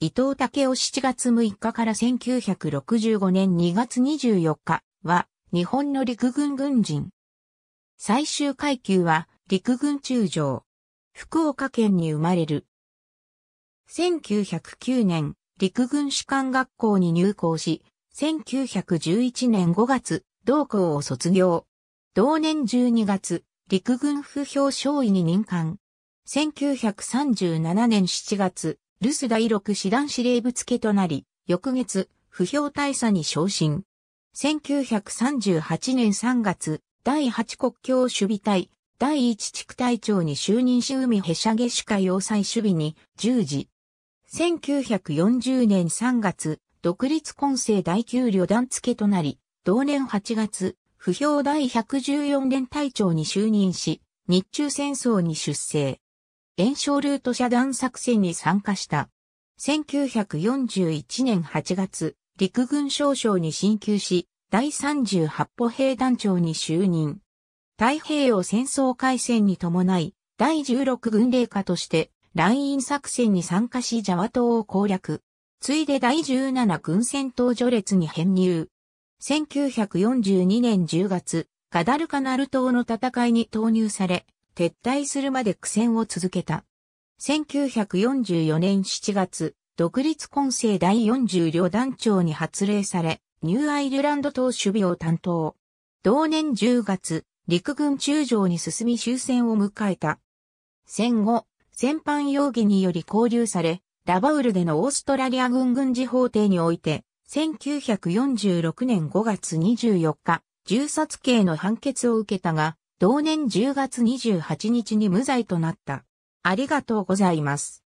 伊藤武雄7月6日から1965年2月24日は日本の陸軍軍人。最終階級は陸軍中将。福岡県に生まれる。1909年陸軍士官学校に入校し、1911年5月同校を卒業。同年12月陸軍不評少尉に任官。1937年7月、留守第六師団司令部付となり、翌月、不評大佐に昇進。1938年3月、第8国境守備隊、第1地区隊長に就任し海へしゃげ主会要塞守備に従事。1940年3月、独立混成第9旅団付となり、同年8月、不評第114連隊長に就任し、日中戦争に出征。炎症ルート遮断作戦に参加した。1941年8月、陸軍少将に進級し、第38歩兵団長に就任。太平洋戦争開戦に伴い、第16軍令下として、ライン作戦に参加しジャワ島を攻略。ついで第17軍戦闘序列に編入。1942年10月、ガダルカナル島の戦いに投入され、撤退するまで苦戦を続けた。1944年7月、独立混成第40旅団長に発令され、ニューアイルランド島守備を担当。同年10月、陸軍中将に進み終戦を迎えた。戦後、戦犯容疑により拘留され、ラバウルでのオーストラリア軍軍事法廷において、1946年5月24日、銃殺刑の判決を受けたが、同年10月28日に無罪となった。ありがとうございます。